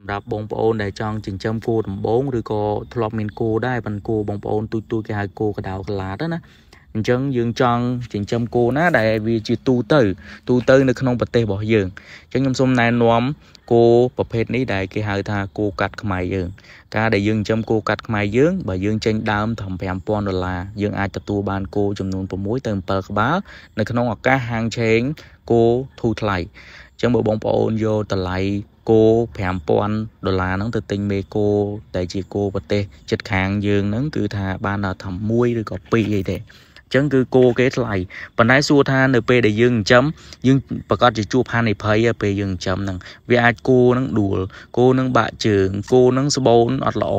សម្រាប់បងប្អូនដែលចង់ចិញ្ចឹមគោដំបងឬក៏ធ្លាប់មានគោដែរប៉ុន្តែគោបងប្អូន ទូចទូចគេហៅគោកដោកឡាតណាអញ្ចឹងយើងចង់ចិញ្ចឹមគោណា ដែលវាជាទូទៅ ទូទៅនៅក្នុងប្រទេសរបស់យើងអញ្ចឹងខ្ញុំសូមណែនាំគោប្រភេទនេះដែលគេហៅថាគោកាត់ខ្មែរយើង ការដែលយើងចិញ្ចឹមគោកាត់ខ្មែរយើងបើយើងចេញដើមត្រឹម5000ដុល្លារយើងអាចទទួលបានគោចំនួន6ទៅ7ក្បាលនៅក្នុងឱកាសហាងឆេងគោធូរថ្លៃអញ្ចឹងបើបងប្អូនយកតម្លៃគោ5000ដុល្លារហ្នឹងទៅទិញមេគោដែលជាគោប្រទេសជិតខាងយើងហ្នឹងគឺថាបានដល់ថា1ឬក៏2អីទេចឹងគឺគោគេថ្លៃប៉ុន្តែសួរថានៅពេលដែលយើងចិញ្ចឹមយើងប្រកាសជាជួបហានិភ័យពេលយើងចិញ្ចឹមហ្នឹងវាអាចគោហ្នឹងដួលគោហ្នឹងបាក់ជើងគោហ្នឹងស្បូនអត់ល្អ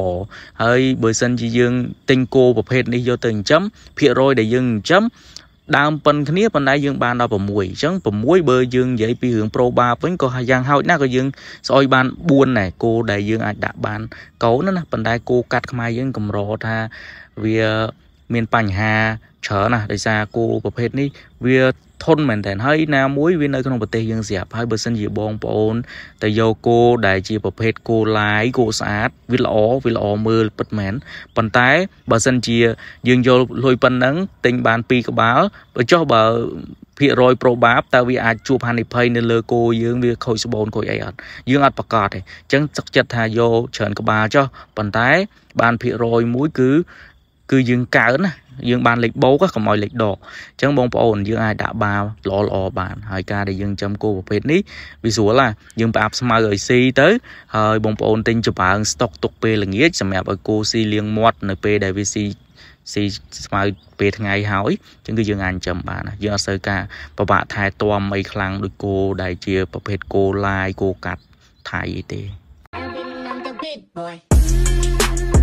ហើយបើសិនជាយើងទិញគោប្រភេទនេះយកទៅចិញ្ចឹមភាគរយដែលយើងចិញ្ចឹមដើមប៉ុនគ្នាប៉ុន្តែយើងបានដល់6អញ្ចឹង6បើយើងនិយាយពីរឿង proba វិញក៏យ៉ាងហោចណាស់ក៏យើងស្អុយបាន4ដែរគោដែលយើងអាចដាក់បានកោណាណាប៉ុន្តែគោកាត់ខ្មែរយើង កម្រថាវាមានបញ្ហាច្រើនណាស់ដោយសារគោប្រភេទនេះ វាធន់មែនទែនហើយណាមួយវានៅក្នុងប្រទេសយើងស្រាប់ហើយបើសិនជាបងប្អូនទៅយកគោដែលជាប្រភេទគោឡាយគោស្អាតវាល្អវាល្អមើលពិតមែនប៉ុន្តែបើសិនជាយើងយកលុយប៉ុណ្ណឹងទិញបាន2ក្បាលបើចុះបើ ភាគរយ probab តើវាអាចជួបហានិភ័យនៅលើគោយើងវា ខូចស្បូនខូចអីអត់យើងអត់ប្រកាសទេអញ្ចឹងសឹកចិត្តថាយកច្រើនក្បាលចុះប៉ុន្តែ បានភាគរយមួយគឺគឺយើងកើណាយើងបានលេខបូកកុំឲ្យលេខដកអញ្ចឹងបងប្អូនយើងអាចដាក់បាល្អល្អបានហើយការដែលយើងចំគោលប្រភេទនេះវាស្រួលណាយើងប្រអាប់ស្មៅឲ្យស៊ីទៅហើយបងប្អូនទិញចម្រើនស្តុកទុកពេលល្ងាចសម្រាប់ឲ្យគោស៊ីលៀងមាត់នៅពេលដែលវាស៊ីស៊ីស្មៅពេលថ្ងៃហើយអញ្ចឹងគឺយើងអាចចំបានណាយើងអត់សូវការពិបាកថែទាំអីខ្លាំងដូចគោដែលជាប្រភេទគោឡាយគោកាត់ថៃទេ Big boy.